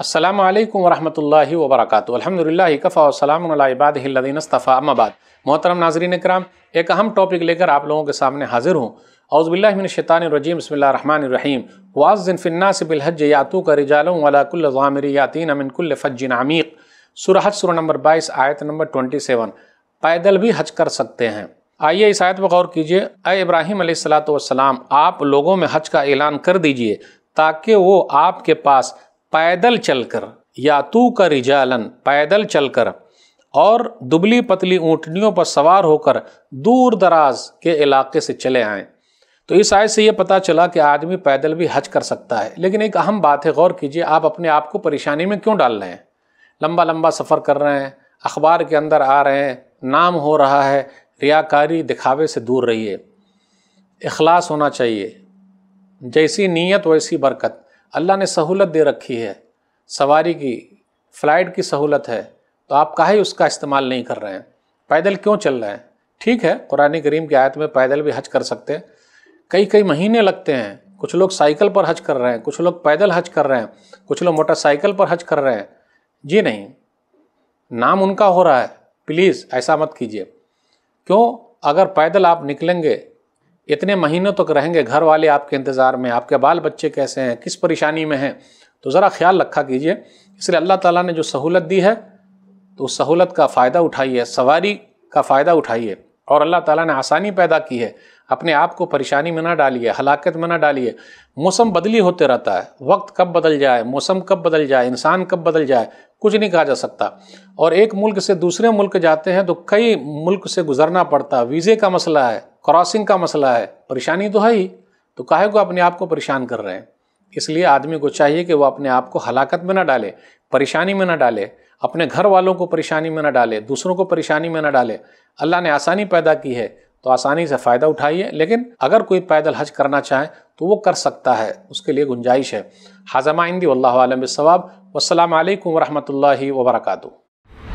अल्लाम वरहमल वबरक अलहमदिल्ला कफ़ा वसलामबादीनस्तफ़ा अम्माबाद मोहतरम नाजरीन कराम एक अहम टॉपिक लेकर आप लोगों के सामने हाजिर हूँ अउज़बिल्लाशैतानरजीम बसमीम वाजफ़िन्नासबिलहज यातू का रिजालों वालाकुल्ज़ामिरी यातीन अमिनकुल्ल फ़ज्जिन अमीक सुरहत सुर नंबर बाईस आयत नंबर ट्वेंटी सेवन पैदल भी हज कर सकते हैं आइए इस आयत पर गौर कीजिए अय इब्राहिम सलाम आप लोगों में हज का ऐलान कर दीजिए ताकि वो आपके पास पैदल चलकर तू का रिजालन पैदल चलकर और दुबली पतली ऊँटनियों पर सवार होकर दूर दराज के इलाके से चले आएँ तो इस आय से ये पता चला कि आदमी पैदल भी हज कर सकता है लेकिन एक अहम बात है गौर कीजिए आप अपने आप को परेशानी में क्यों डाल रहे हैं लंबा लंबा सफ़र कर रहे हैं अखबार के अंदर आ रहे हैं नाम हो रहा है रियाकारी दिखावे से दूर रहिए इखलास होना चाहिए जैसी नीयत वैसी बरकत अल्लाह ने सहूलत दे रखी है सवारी की फ़्लाइट की सहूलत है तो आप ही उसका इस्तेमाल नहीं कर रहे हैं पैदल क्यों चल रहे हैं ठीक है कुरान करीम की आयत में पैदल भी हज कर सकते हैं कई कई महीने लगते हैं कुछ लोग साइकिल पर हज कर रहे हैं कुछ लोग पैदल हज कर रहे हैं कुछ लोग मोटरसाइकिल पर हज कर रहे हैं जी नहीं नाम उनका हो रहा है प्लीज़ ऐसा मत कीजिए क्यों अगर पैदल आप निकलेंगे इतने महीनों तक रहेंगे घर वाले आपके इंतज़ार में आपके बाल बच्चे कैसे हैं किस परेशानी में हैं तो ज़रा ख्याल रखा कीजिए इसलिए अल्लाह ताला ने जो सहूलत दी है तो उस सहूलत का फ़ायदा उठाइए सवारी का फ़ायदा उठाइए और अल्लाह ताला ने आसानी पैदा की है अपने आप को परेशानी में ना डालिए हलाकत में ना डालिए मौसम बदली होते रहता है वक्त कब बदल जाए मौसम कब बदल जाए इंसान कब बदल जाए कुछ नहीं कहा जा सकता और एक मुल्क से दूसरे मुल्क जाते हैं तो कई मुल्क से गुजरना पड़ता है वीज़े का मसला है क्रॉसिंग का मसला है परेशानी तो है ही तो काहे को अपने आप को परेशान कर रहे हैं इसलिए आदमी को चाहिए कि वो अपने आप को हलाकत में ना डाले परेशानी में ना डाले अपने घर वालों को परेशानी में ना डाले दूसरों को परेशानी में ना डाले अल्लाह ने आसानी पैदा की है तो आसानी से फ़ायदा उठाइए लेकिन अगर कोई पैदल हज करना चाहे तो वो कर सकता है उसके लिए गुंजाइश है हाजमा इंदी वल्लम सवाब वालकम वरहमल वर्का